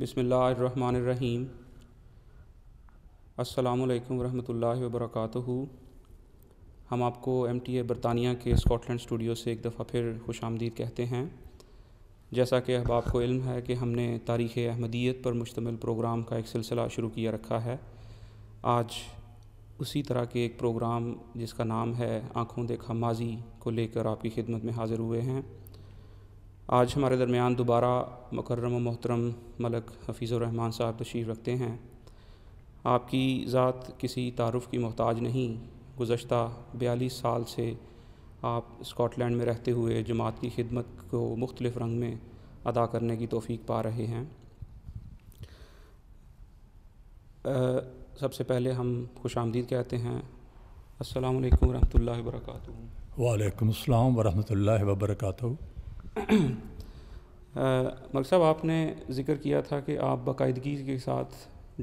बिसमीम अल्लाम वरम वबरक हम आपको एम टी ए बरतानिया के स्कॉटलैंड स्टूडियो से एक दफ़ा फिर खुश आमदीद कहते हैं जैसा कि अब आपको इल्म है कि हमने तारीख़ अहमदीत पर मुश्तमिल प्रोग्राम का एक सिलसिला शुरू किया रखा है आज उसी तरह के एक प्रोग्राम जिसका नाम है आँखों देखा माजी को लेकर आपकी खिदमत में हाज़िर हुए हैं आज हमारे दरमियान दोबारा मकर्रम मोहतरम मलक रहमान साहब तशरीफ़ रखते हैं आपकी ज़ात किसी तारफ़ की मोहताज नहीं गुज्त बयालीस साल से आप स्कॉटलैंड में रहते हुए जमात की खिदमत को मुख्तलिफ़ रंग में अदा करने की तोफ़ी पा रहे हैं आ, सबसे पहले हम खुश आमदीद कहते हैं अल्लाम वरहमल वर्क वालेकाम वरहमल वर्का मक साहब आपने ज़िक्र किया था कि आप बाकायदगी के साथ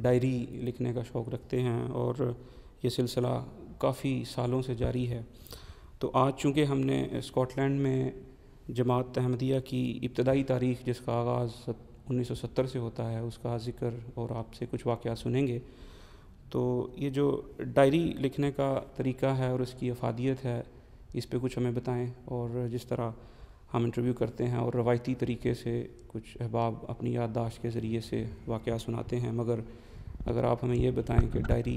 डायरी लिखने का शौक़ रखते हैं और ये सिलसिला काफ़ी सालों से जारी है तो आज चूँकि हमने स्कॉटलैंड में जमात अहमदिया की इब्तदाई तारीख जिसका आगाज़ 1970 से होता है उसका जिक्र और आपसे कुछ वाक़ सुनेंगे तो ये जो डायरी लिखने का तरीका है और उसकी अफादियत है इस पर कुछ हमें बताएं और जिस तरह हम इंटरव्यू करते हैं और रवायती तरीके से कुछ अहबाब अपनी याददाश्त के ज़रिए से वाक़ सुनाते हैं मगर अगर आप हमें यह बताएं कि डायरी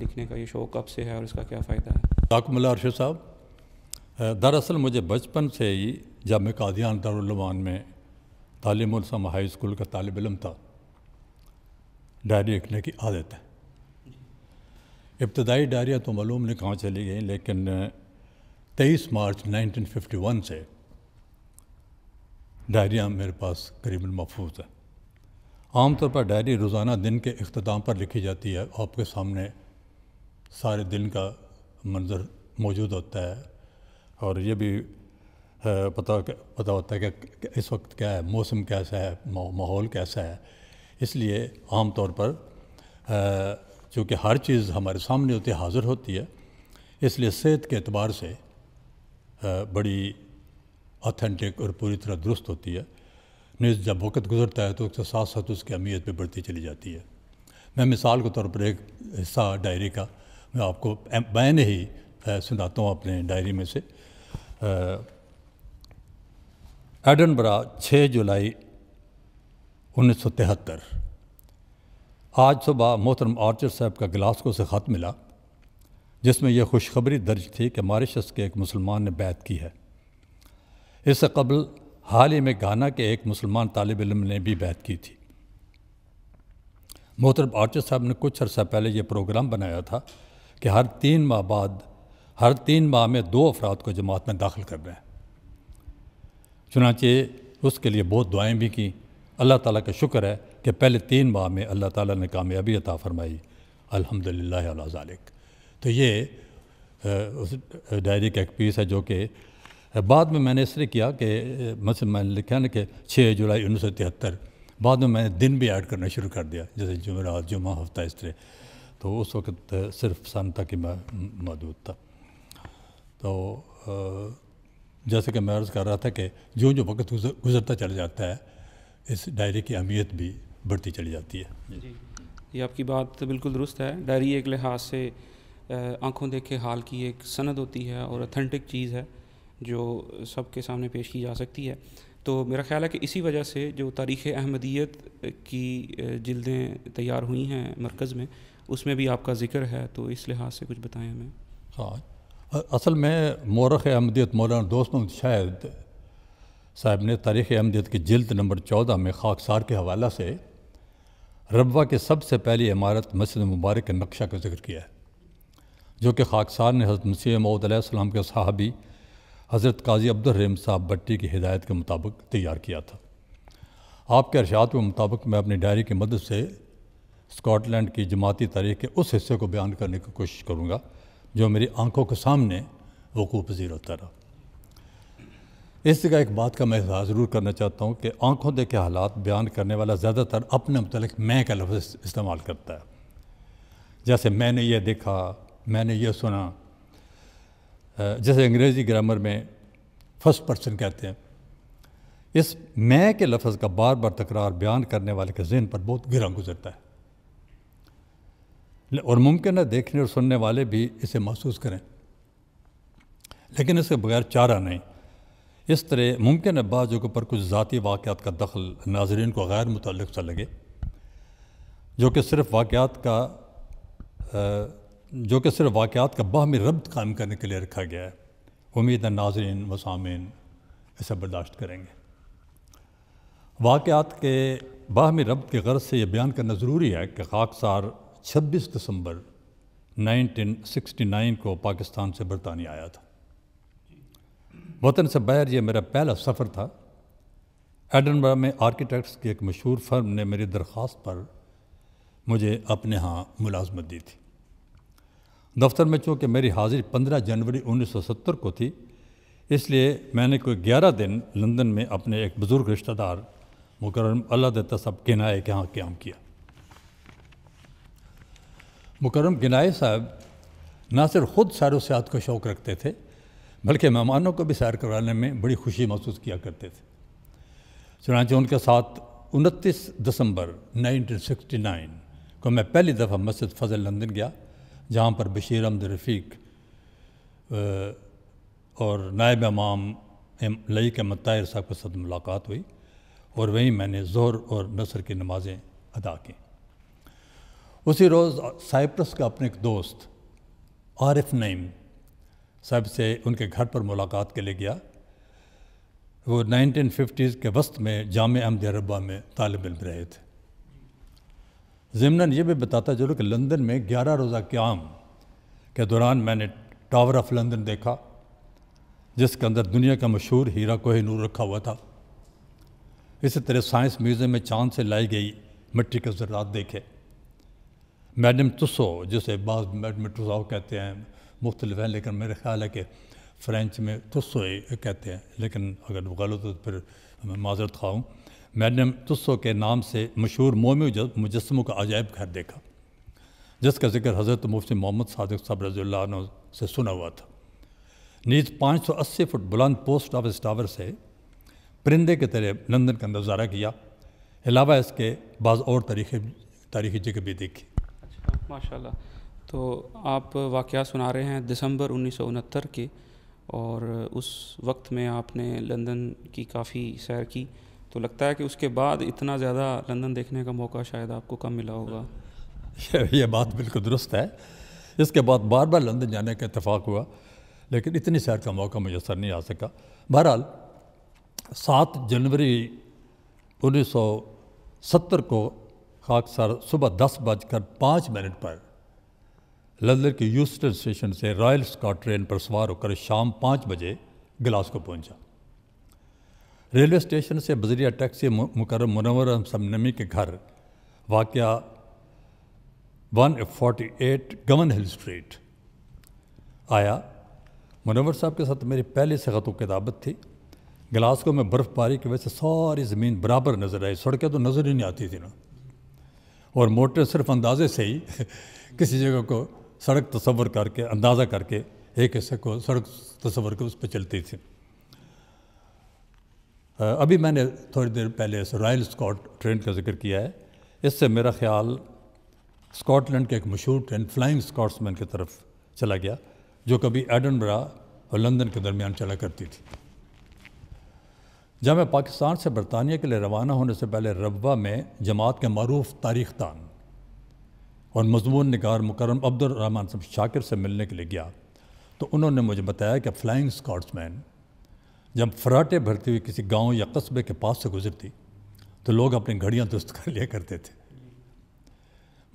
लिखने का ये शौक़ कब से है और इसका क्या फ़ायदा है लाकमल्ला अरशद साहब दरअसल मुझे बचपन से ही जब मैं कादियान दारान में तालीम हाई स्कूल का तालब इलम था डायरी लिखने की आदत है इब्तदाई डायरियाँ तो मलूम नहीं कहाँ चली गई लेकिन 23 मार्च 1951 से डायरियाँ मेरे पास करीबन महफूज है आमतौर पर डायरी रोज़ाना दिन के अख्ताम पर लिखी जाती है आपके सामने सारे दिन का मंजर मौजूद होता है और ये भी पता पता होता है कि इस वक्त क्या है मौसम कैसा है माहौल कैसा है इसलिए आम तौर पर चूँकि हर चीज़ हमारे सामने होती है हाज़िर होती है इसलिए सेहत के अतबार से बड़ी ऑथेंटिक और पूरी तरह दुरुस्त होती है न्यूज जब वक्त गुजरता है तो उसके साथ साथ उसकी अहमियत भी बढ़ती चली जाती है मैं मिसाल के तौर पर एक हिस्सा डायरी का मैं आपको मैंने ही सुनाता हूँ अपने डायरी में से एडनबरा 6 जुलाई उन्नीस सौ तिहत्तर आज सुबह मोहतरम आर्चर साहब का को से ख़त मिला जिसमें यह खुशखबरी दर्ज थी कि मॉरिशस के एक मुसलमान ने बैत की है इससे कबल हाल ही में गाना के एक मुसलमान तालब इलम ने भी बैत की थी मोहतरब आर्चर साहब ने कुछ अर्सा पहले यह प्रोग्राम बनाया था कि हर तीन माह बाद हर तीन माह में दो अफराद को जमात में दाखिल कर रहे हैं चुनाचे उसके लिए बहुत दुआएं भी कं अल्लाह ताली का शुक्र है कि पहले तीन माह में अल्लाह ताली ने कामयाबी अता फरमाई अल्हम्दुलिल्लाह तो ये उस डायरी का एक पीस है जो कि बाद में मैंने इसलिए किया कि मतलब मैंने लिखा ना कि छः जुलाई उन्नीस सौ तिहत्तर बाद में मैंने दिन भी ऐड करना शुरू कर दिया जैसे जुमेरात जुमा हफ्ता इस तरह तो उस वक्त सिर्फ सन तक ही मैं मौजूद था तो जैसे कि मैं अर्ज़ कर रहा था कि जो जो वक्त गुजरता चला जाता है इस डायरी की अहमियत भी बढ़ती चली जाती है जी ये आपकी बात बिल्कुल दुरुस्त है डायरी एक लिहाज से आंखों देखे हाल की एक सनद होती है और अथेंटिक चीज़ है जो सबके सामने पेश की जा सकती है तो मेरा ख्याल है कि इसी वजह से जो तारीख़ अहमदीत की जल्दें तैयार हुई हैं मरकज़ में उसमें भी आपका जिक्र है तो इस लिहाज से कुछ बताएं हमें हाँ असल में मौरख अहमदीत मौलाना दोस्त शायद साहब ने तारीख़ अहमदीत की जल्द नंबर चौदह में खाकसार के हवाला से रबा के सबसे पहली इमारत मस्जिद मुबारक के नक्शा का जिक्र किया है जो कि खाकसार ने हजरत मसीह मऊदम के सहाबी हज़रत काजी अब्दुलरहीम साहब भट्टी की हिदायत के मुताबिक तैयार किया था आपके अरशात के मुताबिक मैं अपनी डायरी की मदद से स्कॉटलैंड की जमाती तारीख के उस हिस्से को बयान करने की कोशिश करूँगा जो मेरी आंखों के सामने वकूफ़ पजीर होता रहा इस जगह एक बात का मैं इजहार ज़रूर करना चाहता हूँ कि आंखों देखे हालात बयान करने वाला ज़्यादातर अपने मतलब मैं का लफ्ज़ इस्तेमाल करता है जैसे मैंने ये देखा मैंने ये सुना जैसे अंग्रेज़ी ग्रामर में फर्स्ट पर्सन कहते हैं इस मैं के लफ्ज़ का बार बार तकरार बयान करने वाले के जहन पर बहुत गिरा गुजरता है और मुमकिन है देखने और सुनने वाले भी इसे महसूस करें लेकिन इसके बगैर चारा नहीं इस तरह मुमकिन है बाज़ के ऊपर कुछ ज़ाती वाक़ात का दखल नाजरन को गैर मुतल सा लगे जो कि सिर्फ वाक़ात का जो कि सिर्फ वाक़ात का बाह में रब्त कायम करने के लिए रखा गया है उम्मीद है नाजरन वसामीन इसे बर्दाश्त करेंगे वाक़ात के बाह में रब्त की गर्ज से यह बयान करना ज़रूरी है कि खाकसार छब्बीस दिसंबर 1969 को पाकिस्तान से बरतानिया आया था वतन से बाहर यह मेरा पहला सफ़र था एडनबरा में आर्किटेक्ट्स की एक मशहूर फर्म ने मेरी दरख्वास्त पर मुझे अपने यहाँ मुलाजमत दी थी दफ्तर में चूँकि मेरी हाज़िरी 15 जनवरी 1970 को थी इसलिए मैंने कोई 11 दिन लंदन में अपने एक बुज़ुर्ग रिश्तेदार मुकर्रम अल्लाह दत्ता साहब गिनाए के यहाँ क्याम किया मुकरम गिनाए साहब ना सिर्फ ख़ुद सैर व सियात का शौक़ रखते थे बल्कि मेहमानों को भी सैर करवाने में बड़ी खुशी महसूस किया करते थे चुनाच उनके साथ उनतीस दिसंबर 1969 को मैं पहली दफ़ा मस्जिद फजल लंदन गया जहाँ पर बशीर अहमद रफ़ीक और नायब इमाम लईक अहमद ताहिर साहब के साथ मुलाकात हुई और वहीं मैंने जोर और नसर की नमाज़ें अदा की उसी रोज़ साइप्रस का अपने एक दोस्त आरिफ नईम साहब से उनके घर पर मुलाकात के लिए गया वो 1950s के वस्त में जाम अहमद रबा में तालब इल रहे थे ज़मनन ये भी बताता चलो कि लंदन में ग्यारह रोज़ा क्याम के दौरान मैंने टावर ऑफ लंदन देखा जिसके अंदर दुनिया का मशहूर हीरा कोहे नूर रखा हुआ था इसी तरह साइंस म्यूज़ियम में चांद से लाई गई मिट्टी के ज़रात देखे मैडम तुसो जिसे बाद मैडम टुसाओ कहते हैं मुख्तलिफ हैं लेकिन मेरे ख्याल है कि फ़्रेंच में तुसो कहते हैं लेकिन अगर गलत हो तो फिर मैं माजरत खाऊँ मैंने तुस्सो के नाम से मशहूर मोम मुजस्मों का अजायब घर देखा जिसका जिक्र हज़रत मुफ्ती मोहम्मद सदक साहब रजील्ला से सुना हुआ था नीज 580 फुट बुलंद पोस्ट ऑफिस टावर से परिंदे के तरह लंदन का नज़ारा किया अलावा इसके बाद और तारीखी तारीखी जगह भी देखी अच्छा माशाल्लाह तो आप वाक़ सुना रहे हैं दिसंबर उन्नीस के और उस वक्त में आपने लंदन की काफ़ी सैर की तो लगता है कि उसके बाद इतना ज़्यादा लंदन देखने का मौका शायद आपको कम मिला होगा ये बात बिल्कुल दुरुस्त है इसके बाद बार बार लंदन जाने का इतफाक़ हुआ लेकिन इतनी सैर का मौका मुयसर नहीं आ सका बहरहाल सात जनवरी 1970 को सर सुबह दस बजकर पाँच मिनट पर लंदन के यूस्टन स्टेशन से रॉयल स्कॉट ट्रेन पर सवार होकर शाम पाँच बजे गिलास को पहुंचा रेलवे स्टेशन से बजरिया टैक्सी मुकर मुनवर हमसम नमी के घर वाक़ वन फोर्टी एट गवन हिल स्ट्रीट आया मुनवर साहब के साथ मेरी पहले से खतों किताबत थी ग्लासगो में बर्फ़बारी की वजह से सारी ज़मीन बराबर नज़र आई सड़कें तो नज़र ही नहीं आती थी ना और मोटर सिर्फ अंदाजे से ही किसी जगह को सड़क तस्वर करके अंदाज़ा करके एक हिस्से को सड़क तस्वर के उस पर चलती थी अभी मैंने थोड़ी देर पहले रॉयल स्कॉट ट्रेन का जिक्र किया है इससे मेरा ख्याल स्कॉटलैंड के एक मशहूर ट्रेन फ्लाइंग स्कॉट्समैन की तरफ चला गया जो कभी एडनबरा और लंदन के दरमियान चला करती थी जब मैं पाकिस्तान से बरतानिया के लिए रवाना होने से पहले रबा में जमात के मरूफ तारीख दान और मजमून नगार मुकरम अब्दुलरहमान साहब शाकिर से मिलने के लिए गया तो उन्होंने मुझे बताया कि फ्लाइंग स्कॉट्समैन जब फराटे भरती हुई किसी गांव या कस्बे के पास से गुजरती तो लोग अपनी घड़ियां दुरुस्त कर लिया करते थे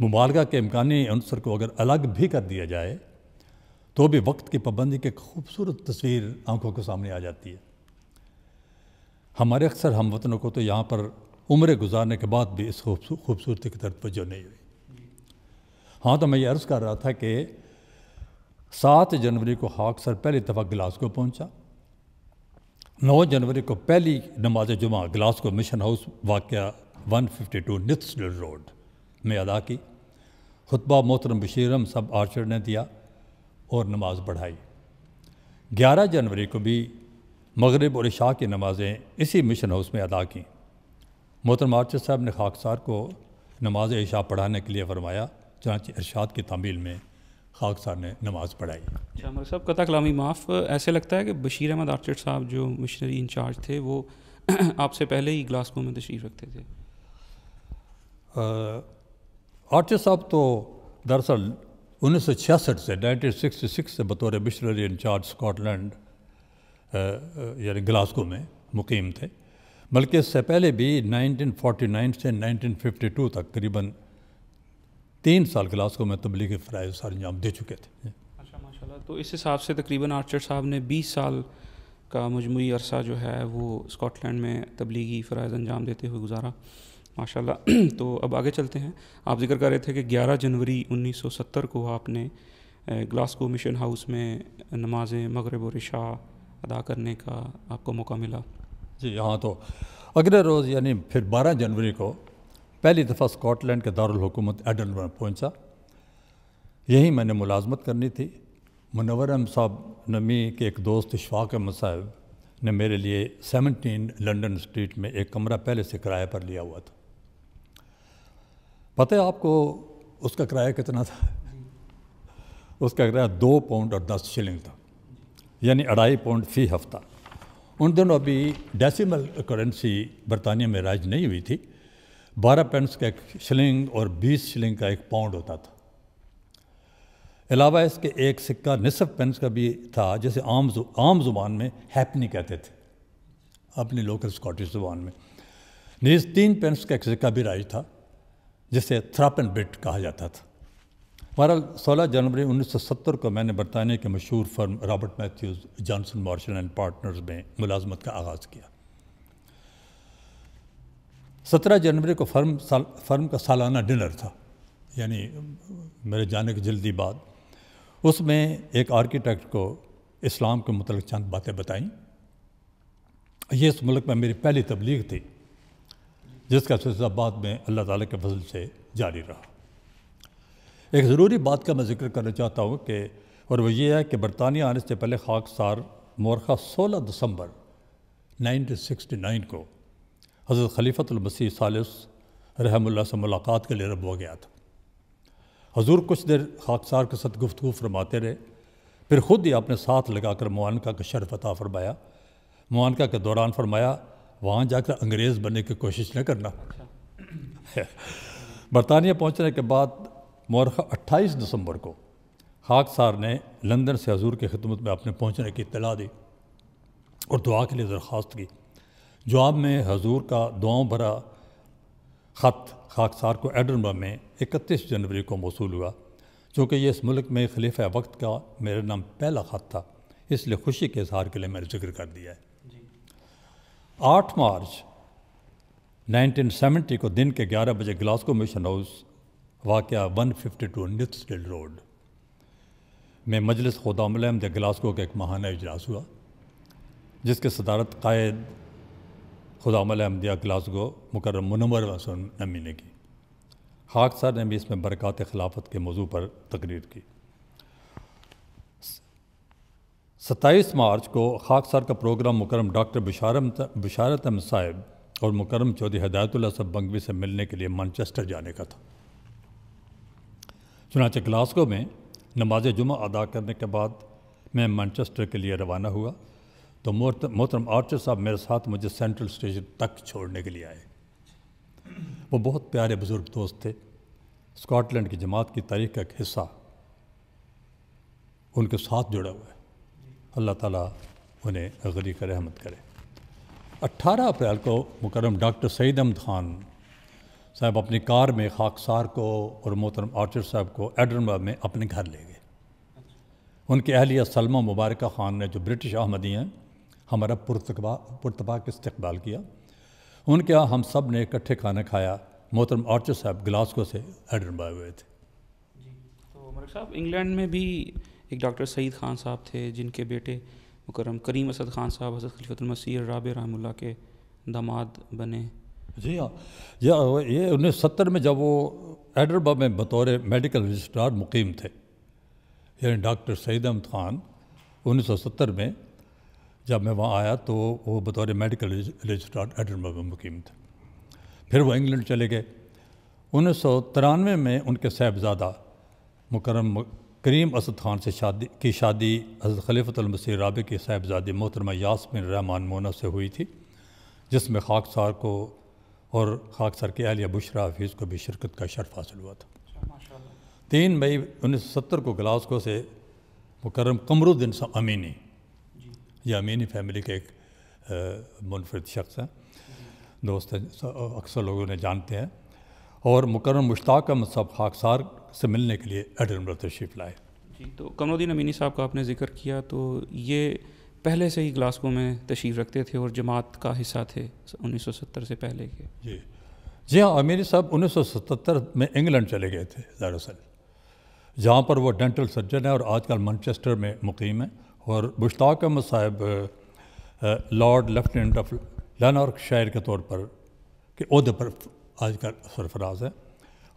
मुबालगा के इम्कानी अनसर को अगर अलग भी कर दिया जाए तो भी वक्त की पाबंदी की खूबसूरत तस्वीर आंखों के सामने आ जाती है हमारे अक्सर हम वतनों को तो यहाँ पर उम्र गुजारने के बाद भी इस खूबसूरती की तरफ तवज्जो नहीं हुई हाँ तो मैं ये अर्ज़ कर रहा था कि सात जनवरी को हाक सर पहली दफ़ा ग्लासगो पहुँचा नौ जनवरी को पहली नमाज जुमा ग्लासगो मिशन हाउस वाक़ 152 निस्ल रोड में अदा की खुतबा मोहतरम बशीरम सब आर्चर ने दिया और नमाज पढ़ाई 11 जनवरी को भी मगरब और शाह की नमाज़ें इसी मिशन हाउस में अदा की मोहतरम आर्चर साहब ने खाकसार को नमाज इशा पढ़ाने के लिए फरमाया चाँच इरशाद की तमील में खाक साहब ने नमाज़ पढ़ाई अच्छा, अमर साहब कथा कलामी माफ़ ऐसे लगता है कि बशीर अहमद आर्चर साहब जो मिशनरी इंचार्ज थे वो आपसे पहले ही ग्लासगो में तशरीफ़ रखते थे आर्चड साहब तो दरअसल उन्नीस सौ छियासठ से नाइनटीन सिक्सटी सिक्स से बतौर मिशनरी इंचार्ज स्कॉटलैंड यानी ग्लासगो में मुकीम थे बल्कि इससे पहले भी 1949 से 1952 तक करीबन तीन साल क्लास को मैं तबलीग फ़राइज सर अंजाम दे चुके थे अच्छा माशा तो इस हिसाब से तकरीबन आर्चर साहब ने बीस साल का मजमू अरसा जो है वो स्कॉटलैंड में तबलीगी फ़राइज़ अंजाम देते हुए गुजारा माशाल्लाह तो अब आगे चलते हैं आप जिक्र कर रहे थे कि 11 जनवरी 1970 को आपने ग्लासगो मिशन हाउस में नमाज मगरब और इशा अदा करने का आपको मौका मिला जी हाँ तो अगले रोज़ यानी फिर 12 जनवरी को पहली दफ़ा स्कॉटलैंड के दारकूमत एडन में पहुँचा यहीं मैंने मुलाजमत करनी थी मुनवर अहम साहब नमी के एक दोस्त शफाक अहमद साहब ने मेरे लिए 17 लंदन स्ट्रीट में एक कमरा पहले से किराए पर लिया हुआ था पता है आपको उसका किराया कितना था उसका किराया दो पाउंड और दस शिलिंग था यानी अढ़ाई पाउंड फ़ी हफ्ता उन दिनों अभी डेसिमल करेंसी बरतानिया में राज नहीं हुई थी बारह पेंस का एक शिलिंग और बीस शिलिंग का एक पाउंड होता था अलावा इसके एक सिक्का निसफ पेंस का भी था जैसे आम जु, आम जुबान में हैपनी कहते थे अपनी लोकल स्कॉटिश जुबान में नीज तीन पेंस का एक सिक्का भी राज था जिसे थ्रापन बिट कहा जाता था बहरहाल 16 जनवरी 1970 को मैंने बरतानिया के मशहूर firm Robert Matthews Johnson Marshall and partners में मुलाजमत का आगाज़ किया सत्रह जनवरी को फर्म साल फर्म का सालाना डिनर था यानी मेरे जाने के जल्दी बाद उसमें एक आर्किटेक्ट को इस्लाम के मतलब चंद बातें बताई ये इस मुल्क में मेरी पहली तबलीग थी जिसका सिलसिला बाद में अल्लाह ताला के फजल से जारी रहा एक ज़रूरी बात का मैं जिक्र करना चाहता हूँ कि और वो ये है कि बरतानिया आने से पहले खाकसार मोरखा 16 दिसंबर 1969 को हज़रत खलीफ़तमसी सालस रहमल्ला से मुलाकात के लिए रब हो गया था हजूर कुछ देर खाकसार के साथ गुफ्तु फरमाते रहे फिर ख़ुद ही आपने साथ लगाकर मुआनका का शरफत फरमाया मुआनका के दौरान फरमाया वहाँ जाकर अंग्रेज़ बनने की कोशिश न करना बरतानिया पहुँचने के बाद मौरख अट्ठाईस दिसंबर को खाकसार ने लंदन से हजूर की खिदमत में अपने पहुँचने की इतला दी और दुआ के लिए दरख्वास्त की जवाब में हजूर का दुआओं भरा ख़त खाकसार को एडनबर्ग में 31 जनवरी को मौसू हुआ चूँकि ये इस मुल्क में खलीफा वक्त का मेरा नाम पहला ख़त था इसलिए खुशी के इजहार के लिए मैंने जिक्र कर दिया है आठ मार्च 1970 को दिन के 11 बजे ग्लासगो मिशन हाउस वाक़ 152 निथस्टिल रोड में मजलिस खुदा द ग्लासगो का एक महाना इजलास हुआ जिसके सदारत कायद खुदामल अहमदिया ग्लासगो मुकर मुनवर नमी ने की हाक सर ने भी इसमें बरक़ात खिलाफत के मौजू पर तकरीर की सत्ताईस मार्च को खाक सर का प्रोग्राम मुकरम डॉक्टर बशारम बशारत अहम साहिब और मुकरम चौधरी हदायतुल्ला सब बंगवी से मिलने के लिए मानचेस्टर जाने का था चुनाच ग्लासगो में नमाज जुमा अदा करने के बाद मैं मानचेस्टर के लिए रवाना हुआ तो मोहतरम आर्चर साहब मेरे साथ मुझे सेंट्रल स्टेशन तक छोड़ने के लिए आए वो बहुत प्यारे बुज़ुर्ग दोस्त थे स्कॉटलैंड की जमात की तारीख का एक हिस्सा उनके साथ जुड़ा हुआ है अल्लाह ताला उन्हें गरी का रहमत करे 18 अप्रैल को मुकरम डॉक्टर सईद अहमद खान साहब अपनी कार में खाकसार को और मोहतरम आर्चर साहब को एडनबर्ग में अपने घर ले गए उनकी अहलिया सलमा मुबारक ख़ान ने जो ब्रिटिश अहमदी हैं हमारा पुरतबा पुरतबा के इस्तबाल किया उनके यहाँ हम सब ने इकट्ठे खाना खाया मोहतरम आर्चर साहब ग्लासगो से एडन बाए हुए थे जी तो मरक साहब इंग्लैंड में भी एक डॉक्टर सईद खान साहब थे जिनके बेटे मुकरम करीम असद खान साहब हजरत खलीफतमसी राब रहमुल्ला के दामाद बने जी हाँ जी ये उन्नीस सत्तर में जब वो एडरबा में बतौर मेडिकल रजिस्ट्रार मुकीम थे यानी डॉक्टर सईद अहमद खान उन्नीस सौ सत्तर में जब मैं वहाँ आया तो वो बतौर मेडिकल रजिस्ट्रार एडनबर्ग मुकीम थे फिर वो इंग्लैंड चले गए उन्नीस सौ तिरानवे में उनके साहबजादा मुकरम करीम असद खान से शादी की शादी हजरत खलीफतमसी राब की साहबजादी मोहतरमा यासमिन रहमान मोना से हुई थी जिसमें खाकसार को और खाकसार के अहलिया बुशरा हफीज़ को भी शिरकत का शर्फ हासिल हुआ था तीन मई उन्नीस सौ सत्तर को ग्लास्को से मुकरम कमरुद्दीन अमीनी मेरी फैमिली के एक मुनफरद शख्स हैं दोस्त हैं अक्सर लोगों ने जानते हैं और मुकर मुश्ताक अहमद साहब खाकसार से मिलने के लिए एडनबर तशरीफ़ लाए जी तो कमरुद्दीन अमीनी साहब का आपने जिक्र किया तो ये पहले से ही ग्लासगो में तशरीफ़ रखते थे और जमात का हिस्सा थे 1970 से पहले के जी जी हाँ अमीनी साहब 1977 में इंग्लैंड चले गए थे दरअसल जहाँ पर वो डेंटल सर्जन है और आजकल मैनचेस्टर में मुकीम है और मुश्ताक अहमद साहब लॉर्ड लेफ्टिनेंट ऑफ लनॉर्क शायर के तौर पर के अहदे पर आजकल सरफराज हैं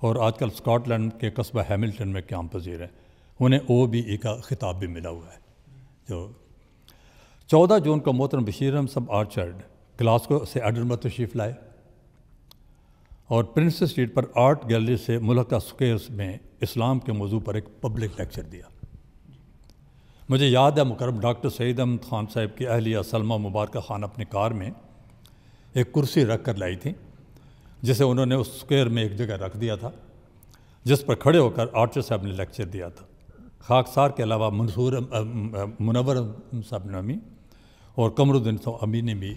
और आजकल स्कॉटलैंड के कस्बा हैमिल्टन में क्याम पजीर हैं उन्हें ओ बी ए का खिताब भी मिला हुआ है जो चौदह जून को मोहतरम बशीरम सब आर्चर्ड ग्लासगो से एडनबर तशरीफ लाए और प्रिंस स्ट्रीट पर आर्ट गैलरी से मुल्क स्क्वेयर्स में इस्लाम के मौजू पर एक पब्लिक लेक्चर दिया मुझे याद है मुकरम डॉक्टर सईद अहमद खान साहब की अहलिया सलमा मुबारक खान अपने कार में एक कुर्सी रख कर लाई थी जिसे उन्होंने उस स्क्वेयर में एक जगह रख दिया था जिस पर खड़े होकर आर्चर साहब ने लेक्चर दिया था खाकसार के अलावा मंसूर मुनवर साहब नमी और कमरुद्दीन ने भी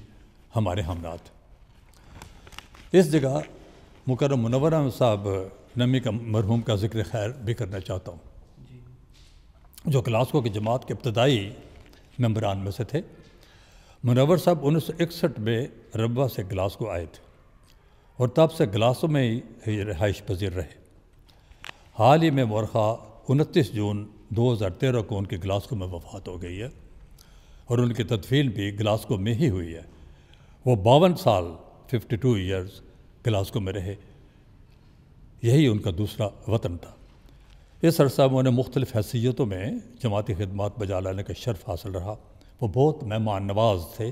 हमारे हमला थे इस जगह मुकरम मुनवर साहब नमी का मरहूम का जिक्र खैर भी करना चाहता हूँ जो क्लासको की जमात के इब्तदाई मम्बरान में से थे मुनवर साहब उन्नीस में रबा से ग्लासगो आए थे और तब से ग्लासो में ही रहाइश पजीर रहे हाल ही में मरखा उनतीस जून 2013 को उनके ग्लासगो में वफात हो गई है और उनकी तदफीन भी ग्लासगो में ही हुई है वो बावन साल 52 इयर्स ग्लासगो में रहे यही उनका दूसरा वतन था इस अरसा में उन्हें मुख्तलिफ़ हैसियतों में जमाती खदमात बजा लाने का शर्फ हासिल रहा वो बहुत मेहमान नवाज थे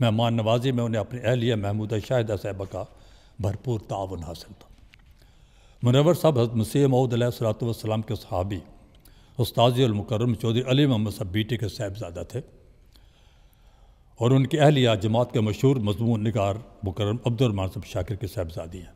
मेहमान नवाजी में उन्हें अपने अहलिया महमूद शाहिद साहबा का भरपूर ताउन हासिल था मुनवर साहब हजरत मसीह सलातम के सहाबी उस्ताज़मकरम चौधरी अली मोहम्मद साहब बीटी के साहबजादा थे और उनकी अहलिया जमात के मशहूर मजमून नगार मुकरम अब्दुलरमान साहब शाकिर के साहबजादी हैं